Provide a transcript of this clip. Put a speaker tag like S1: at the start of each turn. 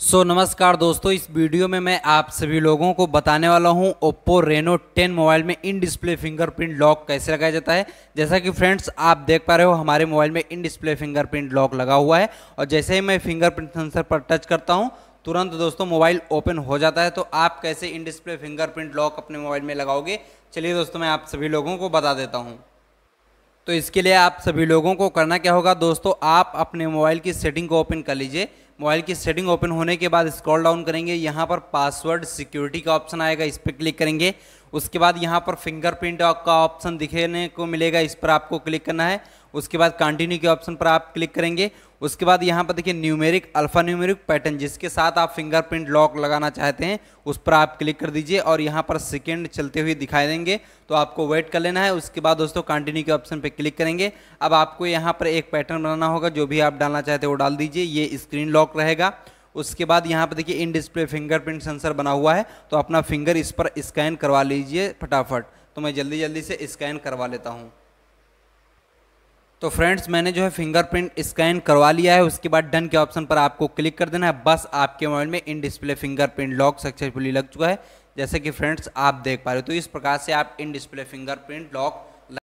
S1: सो so, नमस्कार दोस्तों इस वीडियो में मैं आप सभी लोगों को बताने वाला हूं ओप्पो रेनो 10 मोबाइल में इन डिस्प्ले फिंगरप्रिंट लॉक कैसे लगाया जाता है जैसा कि फ्रेंड्स आप देख पा रहे हो हमारे मोबाइल में इन डिस्प्ले फिंगरप्रिंट लॉक लगा हुआ है और जैसे ही मैं फिंगरप्रिंट सेंसर पर टच करता हूं तुरंत दोस्तों मोबाइल ओपन हो जाता है तो आप कैसे इन डिस्प्ले फिंगरप्रिंट लॉक अपने मोबाइल में लगाओगे चलिए दोस्तों मैं आप सभी लोगों को बता देता हूँ तो इसके लिए आप सभी लोगों को करना क्या होगा दोस्तों आप अपने मोबाइल की सेटिंग को ओपन कर लीजिए मोबाइल की सेटिंग ओपन होने के बाद स्क्रॉल डाउन करेंगे यहाँ पर पासवर्ड सिक्योरिटी का ऑप्शन आएगा इस पर क्लिक करेंगे उसके बाद यहाँ पर फिंगरप्रिंट का ऑप्शन दिखने को मिलेगा इस पर आपको क्लिक करना है उसके बाद कंटिन्यू के ऑप्शन पर आप क्लिक करेंगे उसके बाद यहाँ पर देखिए न्यूमेरिक अल्फा न्यूमेरिक पैटर्न जिसके साथ आप फिंगरप्रिंट लॉक लगाना चाहते हैं उस पर आप क्लिक कर दीजिए और यहाँ पर सेकेंड चलते हुए दिखाई देंगे तो आपको वेट कर लेना है उसके बाद दोस्तों कंटिन्यू के ऑप्शन पर क्लिक करेंगे अब आपको यहाँ पर एक पैटर्न बनाना होगा जो भी आप डालना चाहते हैं वो डाल दीजिए ये स्क्रीन लॉक रहेगा उसके बाद यहाँ पर देखिए इन डिस्प्ले फिंगरप्रिंट सेंसर बना हुआ है तो अपना फिंगर इस पर स्कैन करवा लीजिए फटाफट तो मैं जल्दी जल्दी से स्कैन करवा लेता हूँ तो फ्रेंड्स मैंने जो है फिंगरप्रिंट स्कैन करवा लिया है उसके बाद डन के ऑप्शन पर आपको क्लिक कर देना है बस आपके मोबाइल में in display fingerprint lock successfully लग चुका है जैसे कि फ्रेंड्स आप देख पा रहे हो तो इस प्रकार से आप इन डिस्प्ले फिंगरप्रिंट लॉक